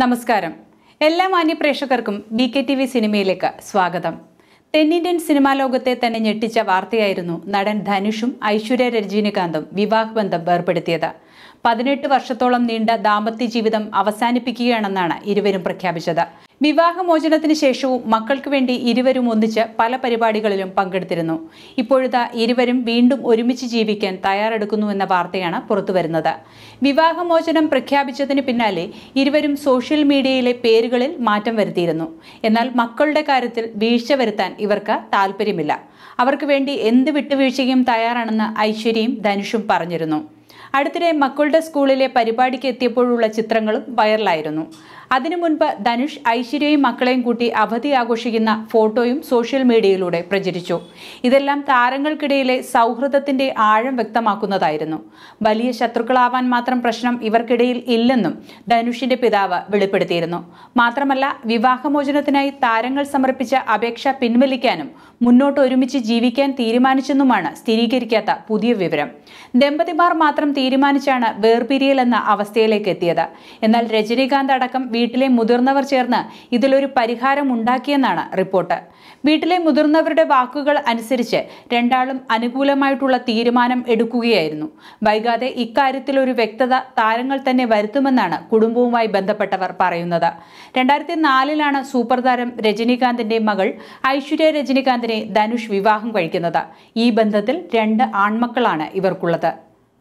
നമസ്കാരം എല്ലാ മാന്യപ്രേക്ഷകർക്കും ബി കെ ടി വി സിനിമയിലേക്ക് സ്വാഗതം തെന്നിന്ത്യൻ സിനിമാ ലോകത്തെ തന്നെ ഞെട്ടിച്ച വാർത്തയായിരുന്നു നടൻ ധനുഷും ഐശ്വര്യ രജനീകാന്തും വിവാഹബന്ധം വേർപ്പെടുത്തിയത് പതിനെട്ട് വർഷത്തോളം നീണ്ട ദാമ്പത്യ ജീവിതം അവസാനിപ്പിക്കുകയാണെന്നാണ് ഇരുവരും പ്രഖ്യാപിച്ചത് വിവാഹമോചനത്തിന് ശേഷവും മക്കൾക്ക് വേണ്ടി ഇരുവരും ഒന്നിച്ച് പല പരിപാടികളിലും പങ്കെടുത്തിരുന്നു ഇപ്പോഴത്തെ ഇരുവരും വീണ്ടും ഒരുമിച്ച് ജീവിക്കാൻ തയ്യാറെടുക്കുന്നുവെന്ന വാർത്തയാണ് പുറത്തുവരുന്നത് വിവാഹമോചനം പ്രഖ്യാപിച്ചതിന് പിന്നാലെ ഇരുവരും സോഷ്യൽ മീഡിയയിലെ പേരുകളിൽ മാറ്റം വരുത്തിയിരുന്നു എന്നാൽ മക്കളുടെ കാര്യത്തിൽ വീഴ്ച വരുത്താൻ ഇവർക്ക് താല്പര്യമില്ല അവർക്ക് വേണ്ടി എന്ത് വിട്ടുവീഴ്ചയും തയ്യാറാണെന്ന് ഐശ്വര്യയും ധനുഷും പറഞ്ഞിരുന്നു അടുത്തിടെ മക്കളുടെ സ്കൂളിലെ പരിപാടിക്ക് എത്തിയപ്പോഴുള്ള ചിത്രങ്ങളും വൈറലായിരുന്നു അതിനു മുൻപ് ധനുഷ് ഐശ്വര്യയും മക്കളെയും കൂട്ടി അവധി ആഘോഷിക്കുന്ന ഫോട്ടോയും സോഷ്യൽ മീഡിയയിലൂടെ പ്രചരിച്ചു ഇതെല്ലാം താരങ്ങൾക്കിടയിലെ സൗഹൃദത്തിന്റെ ആഴം വ്യക്തമാക്കുന്നതായിരുന്നു വലിയ ശത്രുക്കളാവാൻ മാത്രം പ്രശ്നം ഇവർക്കിടയിൽ ഇല്ലെന്നും ധനുഷിന്റെ പിതാവ് വെളിപ്പെടുത്തിയിരുന്നു മാത്രമല്ല വിവാഹമോചനത്തിനായി താരങ്ങൾ സമർപ്പിച്ച അപേക്ഷ പിൻവലിക്കാനും മുന്നോട്ട് ഒരുമിച്ച് ജീവിക്കാൻ തീരുമാനിച്ചെന്നുമാണ് സ്ഥിരീകരിക്കാത്ത പുതിയ വിവരം ദമ്പതിമാർ മാത്രം തീരുമാനിച്ചാണ് വേർപിരിയൽ എന്ന അവസ്ഥയിലേക്ക് എത്തിയത് എന്നാൽ രജനീകാന്ത് അടക്കം വീട്ടിലെ മുതിർന്നവർ ചേർന്ന് ഇതിലൊരു പരിഹാരം ഉണ്ടാക്കിയെന്നാണ് റിപ്പോർട്ട് വീട്ടിലെ മുതിർന്നവരുടെ വാക്കുകൾ അനുസരിച്ച് രണ്ടാളും അനുകൂലമായിട്ടുള്ള തീരുമാനം എടുക്കുകയായിരുന്നു വൈകാതെ ഇക്കാര്യത്തിൽ ഒരു വ്യക്തത താരങ്ങൾ തന്നെ വരുത്തുമെന്നാണ് കുടുംബവുമായി ബന്ധപ്പെട്ടവർ പറയുന്നത് രണ്ടായിരത്തി നാലിലാണ് സൂപ്പർ താരം രജനീകാന്തിന്റെ മകൾ ഐശ്വര്യ രജനീകാന്തിനെ ധനുഷ് വിവാഹം കഴിക്കുന്നത് ഈ ബന്ധത്തിൽ രണ്ട് ആൺമക്കളാണ് ഇവർക്കുള്ളത്